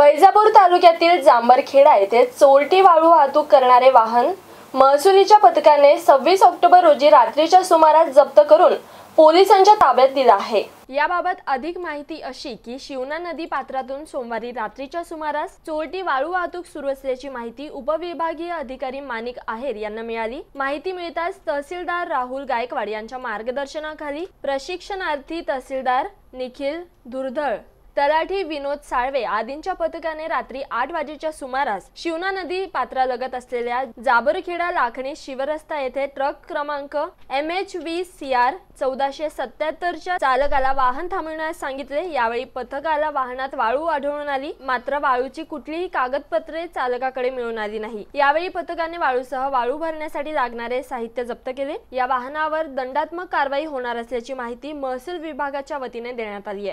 वैजापूर तालुक्यातील जांभरखेडा येथे चोरटी वाळू वाहतूक करणारे वाहन महसुलीच्या पथकाने सव्वीस ऑक्टोबर रोजी रात्रीच्या सुमारास जप्त करून पोलिसांच्या ताब्यात दिला आहे याबाबत अधिक माहिती अशी की शिवना नदी पात्रातून सोमवारी रात्रीच्या सुमारास चोरटी वाळू वाहतूक सुरू असल्याची माहिती उपविभागीय अधिकारी मानिक आहेर यांना मिळाली माहिती मिळताच तहसीलदार राहुल गायकवाड यांच्या मार्गदर्शनाखाली प्रशिक्षणार्थी तहसीलदार निखिल धुर्धळ तलाठी विनोद साळवे आदींच्या पथकाने रात्री आठ वाजेच्या सुमारास शिवना नदी पात्रालगत असलेल्या जाबरखेडा लाखणी शिवरस्ता येथे ट्रक क्रमांक M H V C R चौदाशे सत्याहत्तरच्या चालकाला वाहन थांबविण्यास सांगितले यावेळी पथकाला वाहनात वाळू आढळून आली मात्र वाळूची कुठलीही कागदपत्रे चालकाकडे मिळून आली नाही यावेळी पथकाने वाळूसह वाळू भरण्यासाठी लागणारे साहित्य जप्त केले या वाहनावर दंडात्मक कारवाई होणार असल्याची माहिती महसूल विभागाच्या वतीने देण्यात आली आहे